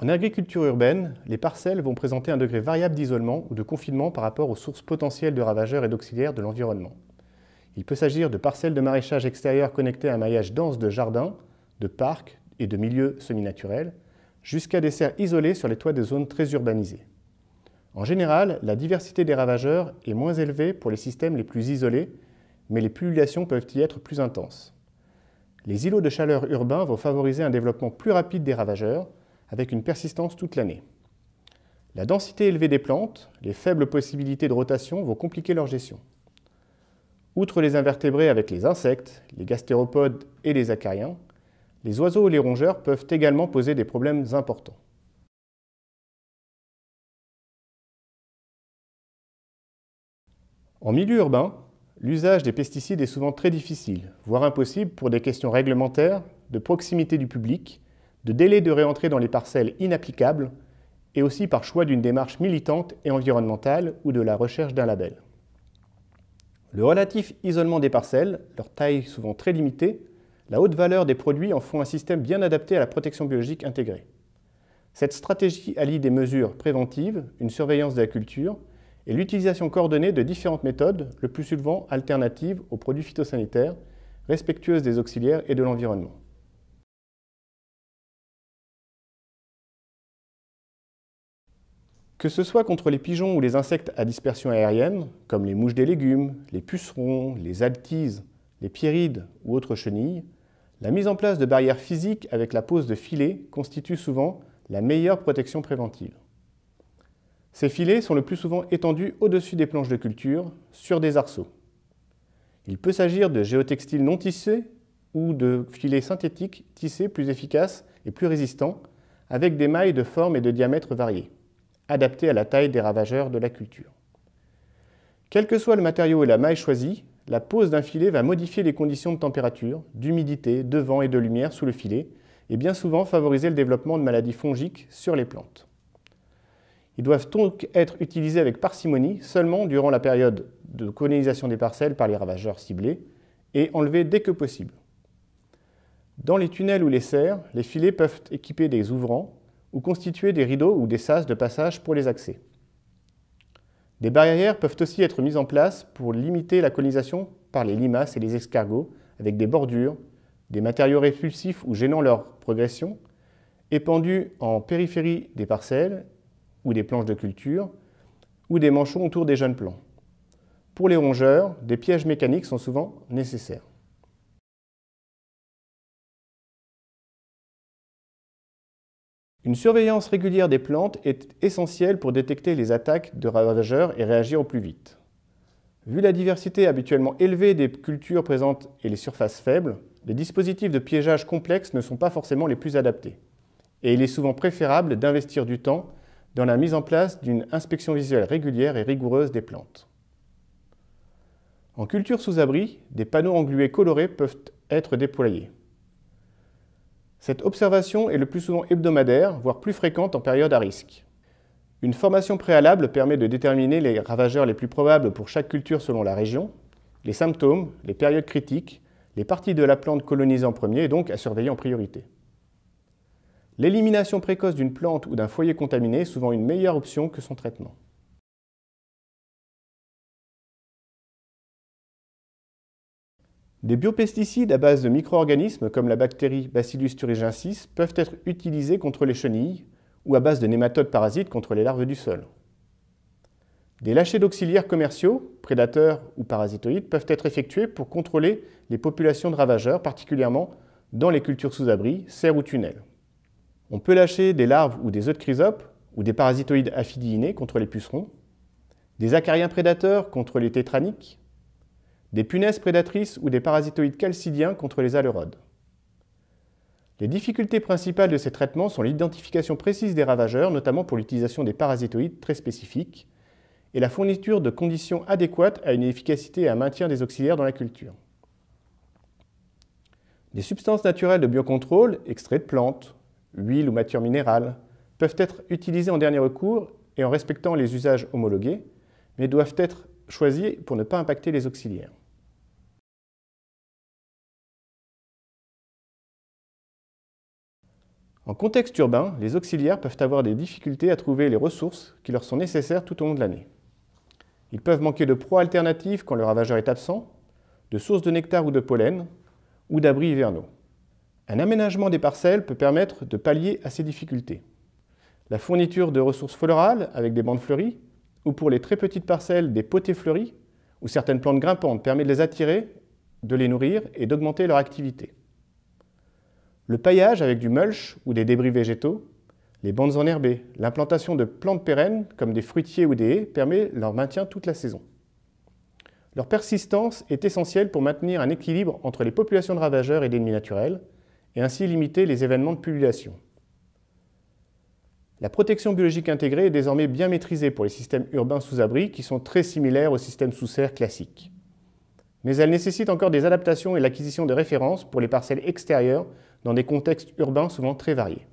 En agriculture urbaine, les parcelles vont présenter un degré variable d'isolement ou de confinement par rapport aux sources potentielles de ravageurs et d'auxiliaires de l'environnement. Il peut s'agir de parcelles de maraîchage extérieur connectées à un maillage dense de jardins, de parcs, et de milieux semi-naturels, jusqu'à des serres isolées sur les toits des zones très urbanisées. En général, la diversité des ravageurs est moins élevée pour les systèmes les plus isolés, mais les pullulations peuvent y être plus intenses. Les îlots de chaleur urbains vont favoriser un développement plus rapide des ravageurs, avec une persistance toute l'année. La densité élevée des plantes, les faibles possibilités de rotation vont compliquer leur gestion. Outre les invertébrés avec les insectes, les gastéropodes et les acariens, les oiseaux et les rongeurs peuvent également poser des problèmes importants. En milieu urbain, l'usage des pesticides est souvent très difficile, voire impossible pour des questions réglementaires, de proximité du public, de délai de réentrée dans les parcelles inapplicables, et aussi par choix d'une démarche militante et environnementale ou de la recherche d'un label. Le relatif isolement des parcelles, leur taille souvent très limitée, la haute valeur des produits en font un système bien adapté à la protection biologique intégrée. Cette stratégie allie des mesures préventives, une surveillance de la culture et l'utilisation coordonnée de différentes méthodes, le plus souvent alternatives aux produits phytosanitaires, respectueuses des auxiliaires et de l'environnement. Que ce soit contre les pigeons ou les insectes à dispersion aérienne, comme les mouches des légumes, les pucerons, les altises, les pierides ou autres chenilles, la mise en place de barrières physiques avec la pose de filets constitue souvent la meilleure protection préventive. Ces filets sont le plus souvent étendus au-dessus des planches de culture, sur des arceaux. Il peut s'agir de géotextiles non tissés ou de filets synthétiques tissés plus efficaces et plus résistants, avec des mailles de forme et de diamètre variés, adaptés à la taille des ravageurs de la culture. Quel que soit le matériau et la maille choisie, la pose d'un filet va modifier les conditions de température, d'humidité, de vent et de lumière sous le filet, et bien souvent favoriser le développement de maladies fongiques sur les plantes. Ils doivent donc être utilisés avec parcimonie seulement durant la période de colonisation des parcelles par les ravageurs ciblés et enlevés dès que possible. Dans les tunnels ou les serres, les filets peuvent équiper des ouvrants ou constituer des rideaux ou des sas de passage pour les accès. Des barrières peuvent aussi être mises en place pour limiter la colonisation par les limaces et les escargots avec des bordures, des matériaux répulsifs ou gênant leur progression, épandus en périphérie des parcelles ou des planches de culture, ou des manchons autour des jeunes plants. Pour les rongeurs, des pièges mécaniques sont souvent nécessaires. Une surveillance régulière des plantes est essentielle pour détecter les attaques de ravageurs et réagir au plus vite. Vu la diversité habituellement élevée des cultures présentes et les surfaces faibles, les dispositifs de piégeage complexes ne sont pas forcément les plus adaptés. Et il est souvent préférable d'investir du temps dans la mise en place d'une inspection visuelle régulière et rigoureuse des plantes. En culture sous abri, des panneaux englués colorés peuvent être déployés. Cette observation est le plus souvent hebdomadaire, voire plus fréquente en période à risque. Une formation préalable permet de déterminer les ravageurs les plus probables pour chaque culture selon la région, les symptômes, les périodes critiques, les parties de la plante colonisées en premier et donc à surveiller en priorité. L'élimination précoce d'une plante ou d'un foyer contaminé est souvent une meilleure option que son traitement. Des biopesticides à base de micro-organismes comme la bactérie Bacillus thuringiensis peuvent être utilisés contre les chenilles ou à base de nématodes parasites contre les larves du sol. Des lâchers d'auxiliaires commerciaux, prédateurs ou parasitoïdes, peuvent être effectués pour contrôler les populations de ravageurs, particulièrement dans les cultures sous abri, serres ou tunnels. On peut lâcher des larves ou des œufs de chrysope ou des parasitoïdes affidiinés contre les pucerons, des acariens prédateurs contre les tétraniques, des punaises prédatrices ou des parasitoïdes calcidiens contre les alerodes. Les difficultés principales de ces traitements sont l'identification précise des ravageurs, notamment pour l'utilisation des parasitoïdes très spécifiques, et la fourniture de conditions adéquates à une efficacité et à un maintien des auxiliaires dans la culture. Des substances naturelles de biocontrôle, extraits de plantes, huiles ou matières minérales, peuvent être utilisées en dernier recours et en respectant les usages homologués, mais doivent être choisies pour ne pas impacter les auxiliaires. En contexte urbain, les auxiliaires peuvent avoir des difficultés à trouver les ressources qui leur sont nécessaires tout au long de l'année. Ils peuvent manquer de proies alternatives quand le ravageur est absent, de sources de nectar ou de pollen, ou d'abris hivernaux. Un aménagement des parcelles peut permettre de pallier à ces difficultés. La fourniture de ressources florales avec des bandes fleuries, ou pour les très petites parcelles des potées fleuries, ou certaines plantes grimpantes permet de les attirer, de les nourrir et d'augmenter leur activité. Le paillage avec du mulch ou des débris végétaux, les bandes enherbées, l'implantation de plantes pérennes comme des fruitiers ou des haies permet leur maintien toute la saison. Leur persistance est essentielle pour maintenir un équilibre entre les populations de ravageurs et d'ennemis naturels et ainsi limiter les événements de population. La protection biologique intégrée est désormais bien maîtrisée pour les systèmes urbains sous abri qui sont très similaires aux systèmes sous serre classiques. Mais elle nécessite encore des adaptations et l'acquisition de références pour les parcelles extérieures dans des contextes urbains souvent très variés.